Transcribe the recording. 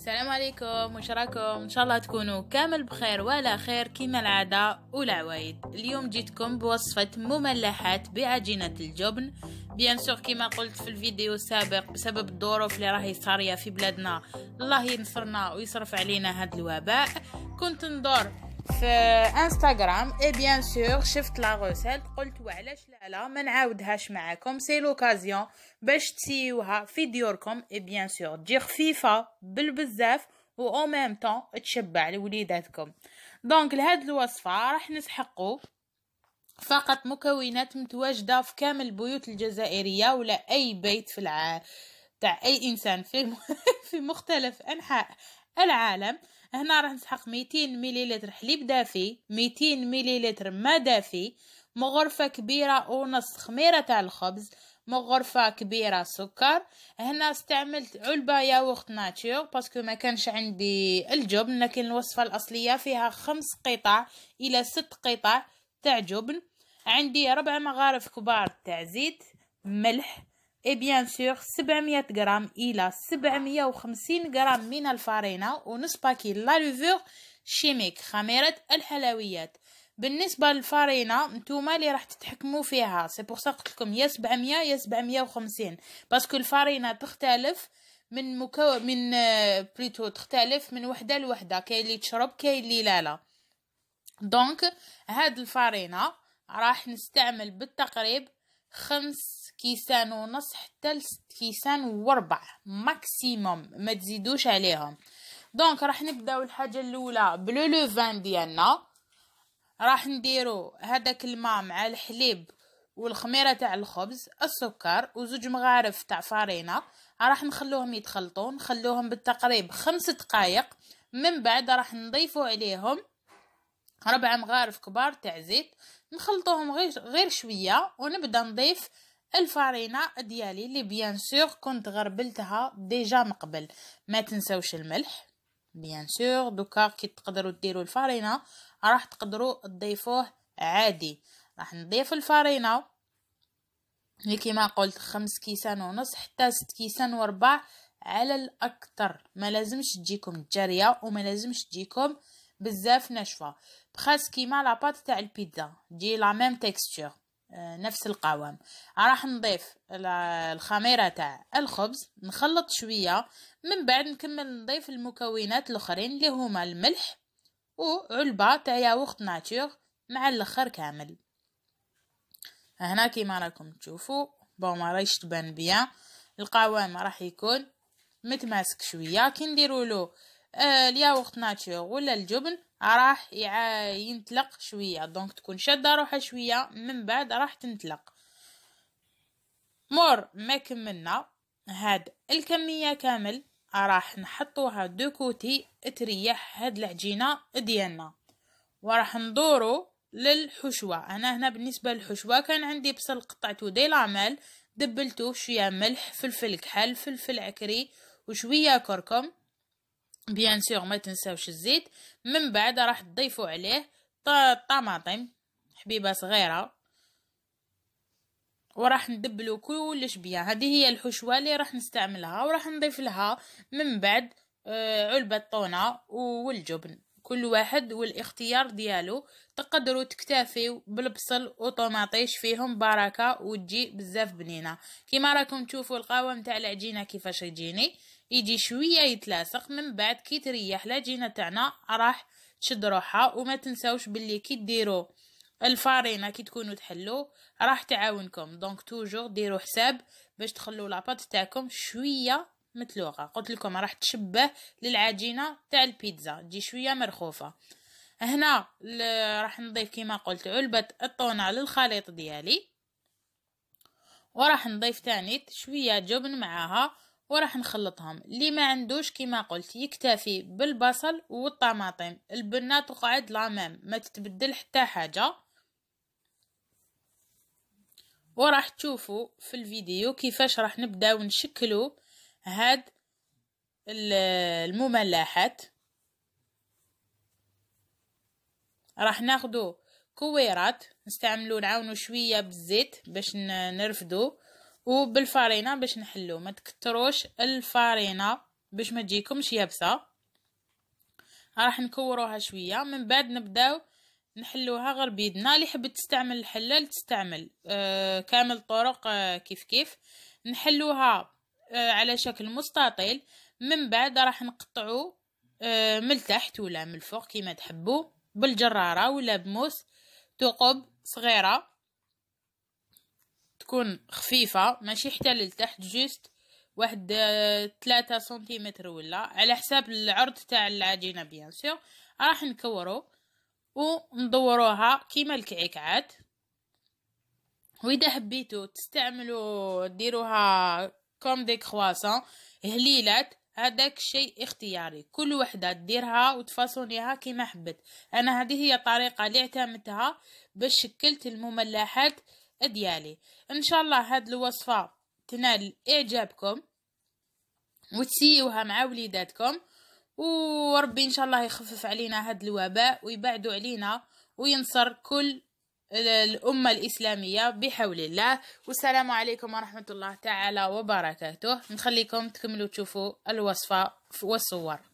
السلام عليكم وش راكم ان شاء الله تكونوا كامل بخير وعلى خير كما العاده والعوايد اليوم جيتكم بوصفه مملحات بعجينه الجبن بيان سور كما قلت في الفيديو السابق بسبب الظروف اللي راهي صاريه في بلادنا الله ينصرنا ويصرف علينا هذا الوباء كنت ندور في انستغرام اي بيان سور شفت لا روسيل قلت وعلاش لا لا ما نعاودهاش معاكم سي لوكازيون باش تسيوها في ديوركم اي بيان سور تجي خفيفه بالبزاف و او ميم طون تشبع لوليداتكم دونك لهاد الوصفه راح نسحقو فقط مكونات متواجده في كامل البيوت الجزائريه ولا اي بيت في الع... تاع اي انسان في في مختلف انحاء العالم هنا راح نسحق 200 مليلتر حليب دافي 200 مليلتر ما دافي مغرفة كبيرة ونص خميرة تاع الخبز مغرفة كبيرة سكر هنا استعملت علبة ياوخت ناتشور باسكو ما كانش عندي الجبن لكن الوصفة الأصلية فيها خمس قطع إلى ست قطع تاع جبن عندي ربع مغارف كبار تاع زيت ملح اي بيان سور 700 غرام الى 750 غرام من الفارينه ونص باكي لا لوفور شيميك خميره الحلويات بالنسبه للفارينه نتوما اللي راح تتحكموا فيها سي بور سا قلت لكم يا 700 يا 750 باسكو الفارينه تختلف من مكو من بليتو آه، تختلف من وحده لوحده كاين اللي تشرب كاين اللي لا لا دونك هاد الفارينه راح نستعمل بالتقريب خمس كيسان ونص حتى كيسان وربع ماكسيموم ما تزيدوش عليهم دونك راح نبداو الحاجه الاولى بلو لو فان ديالنا راح نديرو هذاك الماء مع الحليب والخميره تاع الخبز السكر وزوج مغارف تاع فارينه راح نخلوهم يتخلطوا نخلوهم بالتقريب خمس دقائق من بعد راح نضيفوا عليهم ربع مغارف كبار تاع زيت نخلطوهم غير غير شويه ونبدا نضيف الفارينة ديالي اللي بيان سور كنت غربلتها ديجا من قبل ما تنساوش الملح بيان سور دوكا كي تقدروا ديروا الفارينة راح تقدروا تضيفوه عادي راح نضيف الفارينة اللي كيما قلت خمس كيسان ونص حتى ست كيسان وربع على الاكثر ما لازمش تجيكم جاريه وما لازمش تجيكم بزاف ناشفه بخاس كيما لاباط تاع البيتزا تجي لا ميم تيكستور نفس القوام آه، راح نضيف الخميرة تاع الخبز نخلط شوية من بعد نكمل نضيف المكونات الاخرين اللي هما الملح وعلبة تاع ياوخت ناتور مع الاخر كامل هنا كيما راكم تشوفوا بون ما رايش تبان بيان القوام راح يكون متماسك شويه كي نديروا له الياغورت آه، ناتشور ولا الجبن راح ينتلق شويه دونك تكون شاده روحها شويه من بعد راح تنتلق مور ما كملنا هاد الكميه كامل راح نحطوها دو كوتي تريح هاد العجينه ديالنا وراح ندورو للحشوه انا هنا بالنسبه للحشوه كان عندي بصل قطعته دي لامال دبلته شويه ملح فلفل كحل فلفل عكري وشويه كركم بيان سور ما تنساوش الزيت من بعد راح تضيفوا عليه الطماطم حبيبه صغيره وراح ندبلو كلش بيان هذه هي الحشوه اللي راح نستعملها وراح نضيف لها من بعد آه، علبه طونه والجبن كل واحد والاختيار ديالو تقدروا تكتافيو بالبصل وطماطيش فيهم بركه وتجي بزاف بنينه كما راكم تشوفوا القوام تاع العجينه كيفاش يجيني يجي شويه يتلاصق من بعد كي تريح العجينه تاعنا راح تشد روحها وما تنساوش باللي كي ديروا الفارينه كي تكونوا تحلو راح تعاونكم دونك توجور ديروا حساب باش تخلوا لاباط تاعكم شويه متلوقه قلت لكم راح تشبه للعجينه تاع البيتزا تجي شويه مرخوفه هنا راح نضيف كما قلت علبه الطونه للخليط ديالي وراح نضيف تاني شويه جبن معاها وراح نخلطهم اللي ما عندوش كما قلت يكتفي بالبصل والطماطم البنه تقعد لامام ما تتبدل حتى حاجه وراح تشوفوا في الفيديو كيفاش راح نبداو نشكلو هاد المملحات راح ناخدو كويرات نستعملو نعاونو شويه بالزيت باش نرفدو وبالفارينة باش نحلو ما تكتروش الفارينة باش ما تجيكمش يابسه راح نكوروها شويه من بعد نبداو نحلوها غير بيدنا اللي حبت تستعمل الحلال تستعمل آه كامل طرق آه كيف كيف نحلوها آه، على شكل مستطيل من بعد راح نقطعو آه، من التحت ولا من الفوق كيما تحبوا بالجراره ولا بموس ثقب صغيره تكون خفيفه ماشي حتى للتحت جوست واحد ثلاثة آه، سنتيمتر ولا على حساب العرض تاع العجينه بيان سور راح نكورو وندوروها كيما الكعكعات واذا حبيتو تستعملوا ديروها كوم دي كرواسون هليلات هذاك الشيء اختياري كل وحده ديرها وتفاصونيها كيما حبت انا هذه هي الطريقه اللي اعتمدتها باش شكلت المملحات ديالي ان شاء الله هاد الوصفه تنال اعجابكم وتسيوها مع وليداتكم وربي ان شاء الله يخفف علينا هاد الوباء ويبعدوا علينا وينصر كل الأمة الإسلامية بحول الله والسلام عليكم ورحمة الله تعالى وبركاته نخليكم تكملوا تشوفوا الوصفة والصور